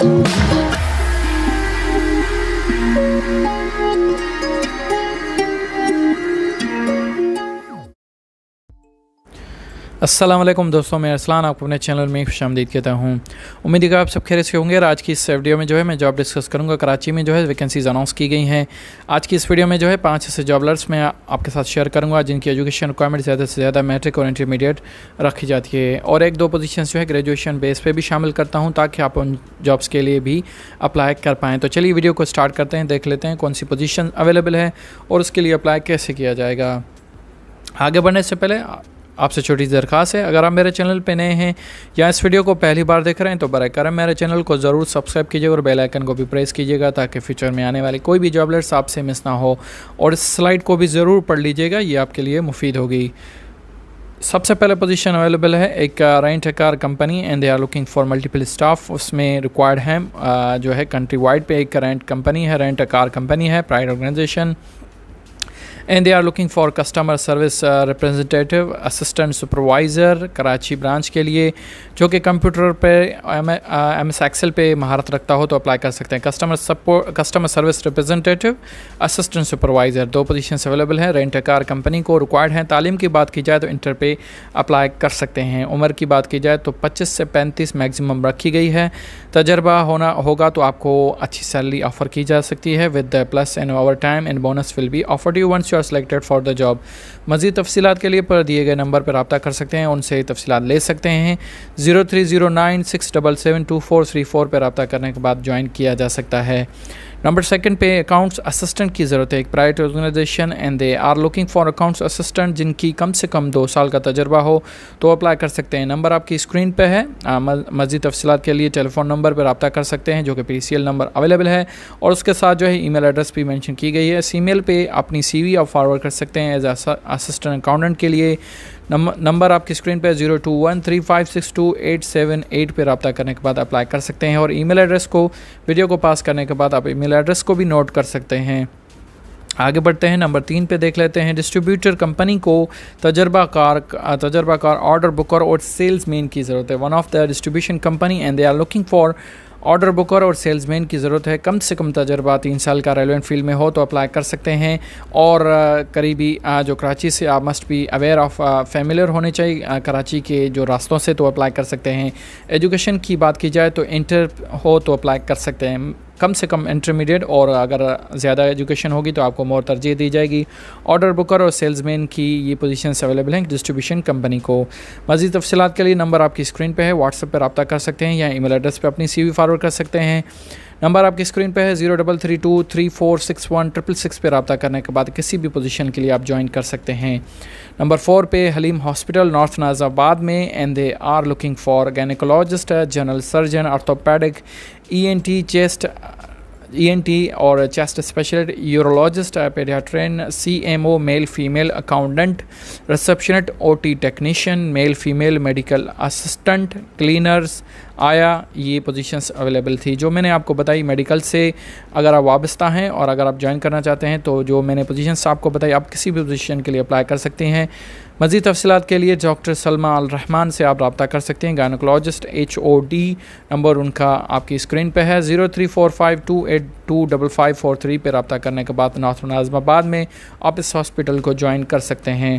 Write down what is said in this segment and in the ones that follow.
Thank you. Aslam दोस्तों मैं अरसलान आपको अपने चैनल में खुश आमदीद कहता हूँ उम्मीद है कि आप सब खैर से होंगे और आज की इस वीडियो में जो है मैं जॉब डिस्कस करूँगा कराची में जो है वैकेंसीज़ अनाउंस की गई हैं आज की इस वीडियो में जो है पाँच ऐसे जॉब लर्स मैं आपके साथ शेयर करूँगा जिनकी एजुकेशन रिक्वायरमेंट ज़्यादा से ज़्यादा मैट्रिक और इंटरमीडिएट रखी जाती है और एक दो पोजिशन जो है ग्रेजुएशन बेस पर भी शामिल करता हूँ ताकि आप उन जॉब्स के लिए भी अप्लाई कर पाएँ तो चलिए वीडियो को स्टार्ट करते हैं देख लेते हैं कौन सी पोजिशन अवेलेबल है और उसके लिए अप्लाई कैसे किया जाएगा आगे बढ़ने से पहले आपसे छोटी दरख्वास्त है अगर आप मेरे चैनल पर नए हैं या इस वीडियो को पहली बार देख रहे हैं तो बर करम मेरे चैनल को ज़रूर सब्सक्राइब कीजिएगा और बेल आइकन को भी प्रेस कीजिएगा ताकि फ्यूचर में आने वाली कोई भी जॉबलेट्स आपसे मिस ना हो और इस स्लाइड को भी ज़रूर पढ़ लीजिएगा ये आपके लिए मुफीद होगी सबसे पहले पोजीशन अवेलेबल है एक rent car company and they are looking for multiple staff उसमें रिक्वायर्ड है जो है कंट्री वाइड पे एक रेंट कंपनी है रेंट कार कंपनी है private organisation and they are looking for customer service uh, representative assistant supervisor Karachi branch के लिए जो कि कंप्यूटर पे एम एस एक्सेल पे महारत रखता हो तो अप्लाई कर सकते हैं customer support customer service representative assistant supervisor दो पोजीशंस अवेलेबल हैं रेंट कार कंपनी को रिक्वायर्ड हैं तालीम की बात की जाए तो इंटर पे अप्लाई कर सकते हैं उम्र की बात की जाए तो 25 से 35 मैक्सिमम रखी गई है तजर्बा होना होगा तो आपको अच्छी सैलरी ऑफ़र की जा सकती है with plus and overtime and bonus will be offered you once you are selected for the job मज़ीद तफसीत के लिए पर दिए गए नंबर पर रबा कर सकते हैं उनसे तफसीत ले सकते हैं zero three zero nine six double seven two four three four पर रबा करने के बाद ज्वाइन किया जा सकता है नंबर सेकंड पे अकाउंट्स असिस्टेंट की ज़रूरत है एक private organisation and they are looking for accounts assistant जिनकी कम से कम दो साल का तजर्बा हो तो अप्लाई कर सकते हैं नंबर आपकी स्क्रीन पे है मज़ीद तफसलत के लिए टेलीफोन नंबर पर रबा कर सकते हैं जो कि पी नंबर अवेलेबल है और उसके साथ जो है ई मेल एड्रेस भी मैंशन की गई है इस ई मेल पर अपनी सी वी आप फॉरवर्ड कर सकते हैं एज असिस्टेंट अकाउंटेंट के लिए नंबर आपकी स्क्रीन पर zero two one three five six two eight seven eight पर रबता करने के बाद अप्लाई कर सकते हैं और ईमेल एड्रेस को वीडियो को पास करने के बाद आप ईमेल एड्रेस को भी नोट कर सकते हैं आगे बढ़ते हैं नंबर तीन पे देख लेते हैं डिस्ट्रीब्यूटर कंपनी को तजर्बाकार तजर्बाकार ऑर्डर बुकर और सेल्स मैन की ज़रूरत है one of the distribution company and they are looking for order booker और सेल्समैन की ज़रूरत है कम से कम तजर्बा तीन साल का रेलवेंट फील्ड में हो तो अप्लाई कर सकते हैं और करीबी जो कराची से आप मस्ट भी अवेयर ऑफ फैमिलियर होने चाहिए कराची के जो रास्तों से तो अप्लाई कर सकते हैं एजुकेशन की बात की जाए तो इंटर हो तो अप्लाई कर सकते हैं कम से कम इंटरमीडिएट और अगर ज़्यादा एजुकेशन होगी तो आपको मोर तरजीह दी जाएगी ऑर्डर बुकर और सेल्समैन की ये पोजीशंस अवेलेबल हैं डिस्ट्रीब्यूशन कंपनी को मजीद तफसलत के लिए नंबर आपकी स्क्रीन पर है व्हाट्सएप पर रबा कर सकते हैं या ई एड्रेस पर अपनी सी वी फारवर्ड कर सकते हैं नंबर आपकी स्क्रीन पर है zero double three two three four six one triple six पर रबा करने के बाद किसी भी पोजीशन के लिए आप ज्वाइन कर सकते हैं नंबर फोर पे हलीम हॉस्पिटल नॉर्थ नाजाबाद में and they are looking for gynaecologist general surgeon orthopaedic E N T chest ENT or a chest specialist, urologist, pediatrician, CMO, male female accountant, receptionist, OT technician, male female medical assistant, cleaners आया ये positions available थी जो मैंने आपको बताई medical से अगर आप वाबस्ता हैं और अगर आप ज्वाइन करना चाहते हैं तो जो मैंने पोजीशंस आपको बताई आप किसी भी पोजीशन के लिए अप्लाई कर सकते हैं मजीद तफसलत के लिए डॉक्टर सलमा रहमान से आप रबता कर सकते हैं gynaecologist H O D number उनका आपकी स्क्रीन पर है zero three four five two eight eight two double five four three पर रबता करने के बाद नॉर्थ आज़माबाद में आप इस हॉस्पिटल को ज्वाइन कर सकते हैं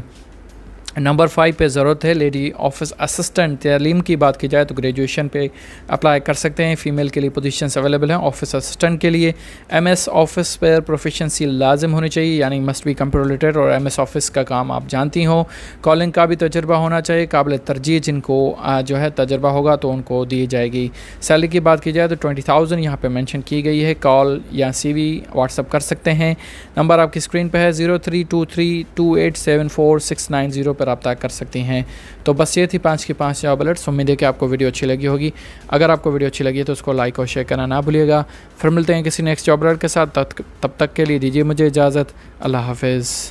नंबर फाइव पे ज़रूरत है लेडी ऑफिस असिस्टेंट तलीम की बात की जाए तो ग्रेजुएशन पे अप्लाई कर सकते हैं फीमेल के लिए पोजीशंस अवेलेबल हैं ऑफिस असिस्टेंट के लिए एमएस ऑफिस पर प्रोफेशनसी लाजम होनी चाहिए यानी मस्ट बी कंप्यूटर रिलेटेड और एमएस ऑफिस का काम आप जानती हों कॉलिंग का भी तजर्बा होना चाहिए काबिल तरजीह जिनको जो है तजर्बा होगा तो उनको दी जाएगी सैलरी की बात की जाए तो ट्वेंटी थाउजेंड यहाँ पर मैंशन की गई है कॉल या सी वी व्हाट्सअप कर सकते हैं नंबर आपकी स्क्रीन पर है zero three two three two eight seven four six nine zero पर रबता कर सकती हैं तो बस ये थी पाँच की पाँच जॉब अलर्ट्स उम्मीद है कि आपको वीडियो अच्छी लगी होगी अगर आपको वीडियो अच्छी लगी तो उसको लाइक और शेयर करना ना भूलिएगा फिर मिलते हैं किसी नेक्स्ट जॉब अलर्ट के साथ तब तक के लिए दीजिए मुझे इजाज़त अल्लाह हाफिज़